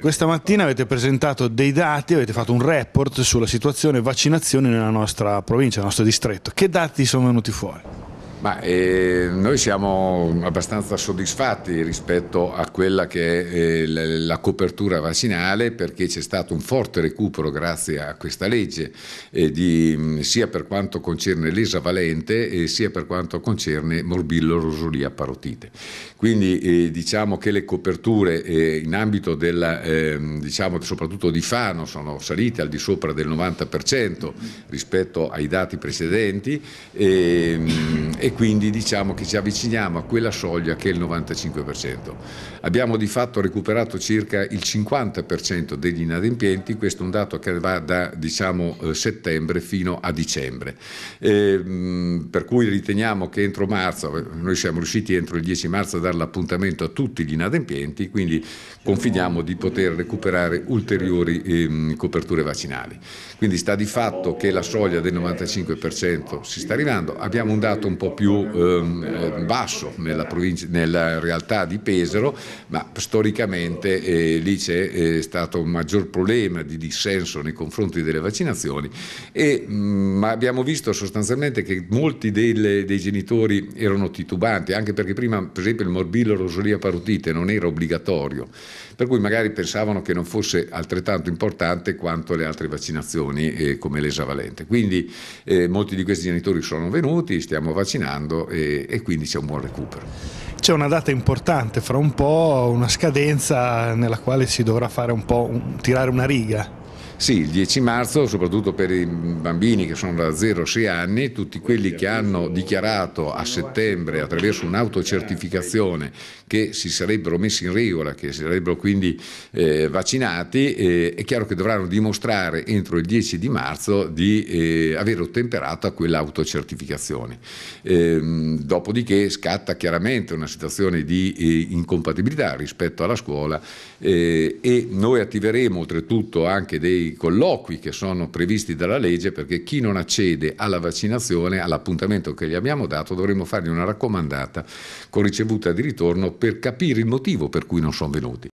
Questa mattina avete presentato dei dati, avete fatto un report sulla situazione vaccinazioni nella nostra provincia, nel nostro distretto. Che dati sono venuti fuori? Ma, eh, noi siamo abbastanza soddisfatti rispetto a quella che è eh, la copertura vaccinale perché c'è stato un forte recupero grazie a questa legge eh, di, mm, sia per quanto concerne l'esavalente sia per quanto concerne morbillo, rosolia, parotite. Quindi eh, diciamo che le coperture eh, in ambito della, ehm, diciamo, soprattutto di Fano sono salite al di sopra del 90% rispetto ai dati precedenti ehm, e quindi diciamo che ci avviciniamo a quella soglia che è il 95%. Abbiamo di fatto recuperato circa il 50% degli inadempienti, questo è un dato che va da diciamo, eh, settembre fino a dicembre, ehm, per cui riteniamo che entro marzo, eh, noi siamo riusciti entro il 10 marzo a dare l'appuntamento a tutti gli inadempienti, quindi confidiamo di poter recuperare ulteriori ehm, coperture vaccinali. Quindi sta di fatto che la soglia del 95% si sta arrivando, abbiamo un dato un po' più ehm, eh, basso nella, nella, realtà di Pesaro, ma storicamente eh, lì c'è eh, stato un maggior problema di dissenso nei confronti delle vaccinazioni, e, mh, mm, ma abbiamo visto sostanzialmente che molti delle, dei genitori erano titubanti, anche perché prima per esempio il morbillo rosolia parotite non era obbligatorio, per cui magari pensavano che non fosse altrettanto importante quanto le altre vaccinazioni eh, come l'esavalente. Quindi eh, molti di questi genitori sono venuti, stiamo vaccinando camminando e, e quindi c'è un buon recupero c'è una data importante, fra un po' una scadenza nella quale si dovrà fare un po' un, tirare una riga. Sì, il 10 marzo, soprattutto per i bambini che sono da 0 a 6 anni, tutti quelli che hanno dichiarato a settembre attraverso un'autocertificazione che si sarebbero messi in regola, che si sarebbero quindi eh, vaccinati, eh, è chiaro che dovranno dimostrare entro il 10 di marzo di eh, aver ottemperato a quell'autocertificazione. Ehm, dopodiché scatta chiaramente una situazione di eh, incompatibilità rispetto alla scuola eh, e noi attiveremo oltretutto anche dei colloqui che sono previsti dalla legge perché chi non accede alla vaccinazione, all'appuntamento che gli abbiamo dato, dovremmo fargli una raccomandata con ricevuta di ritorno per capire il motivo per cui non sono venuti.